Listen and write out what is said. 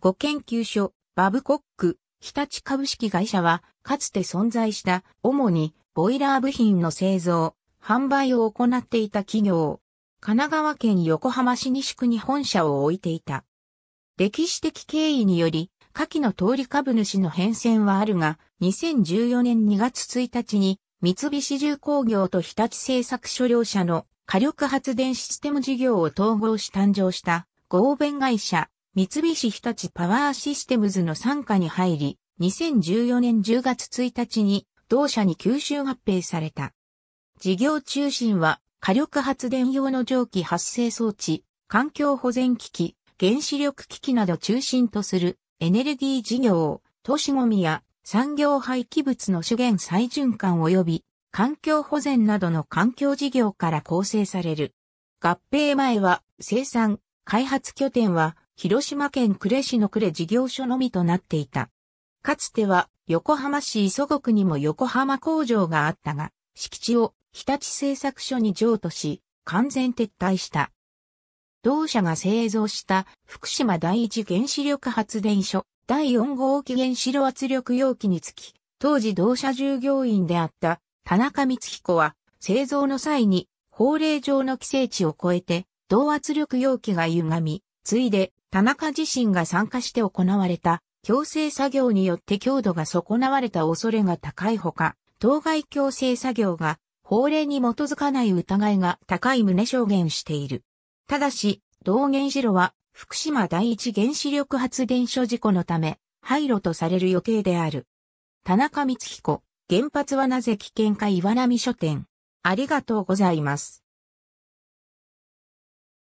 ご研究所、バブコック、日立株式会社は、かつて存在した、主に、ボイラー部品の製造、販売を行っていた企業。神奈川県横浜市西区に本社を置いていた。歴史的経緯により、下記の通り株主の変遷はあるが、2014年2月1日に、三菱重工業と日立製作所両社の火力発電システム事業を統合し誕生した合弁会社三菱日立パワーシステムズの傘下に入り、2014年10月1日に同社に吸収合併された。事業中心は火力発電用の蒸気発生装置、環境保全機器、原子力機器など中心とするエネルギー事業、都市ゴミや産業廃棄物の資源再循環及び環境保全などの環境事業から構成される。合併前は生産、開発拠点は広島県呉市の呉事業所のみとなっていた。かつては横浜市磯国にも横浜工場があったが、敷地を日立製作所に譲渡し、完全撤退した。同社が製造した福島第一原子力発電所第4号機原子炉圧力容器につき、当時同社従業員であった田中光彦は製造の際に法令上の規制値を超えて同圧力容器が歪み、ついで田中自身が参加して行われた強制作業によって強度が損なわれた恐れが高いほか、当該強制作業が法令に基づかない疑いが高い旨証言している。ただし、道元次郎は福島第一原子力発電所事故のため、廃炉とされる予定である。田中光彦、原発はなぜ危険か岩波書店。ありがとうございます。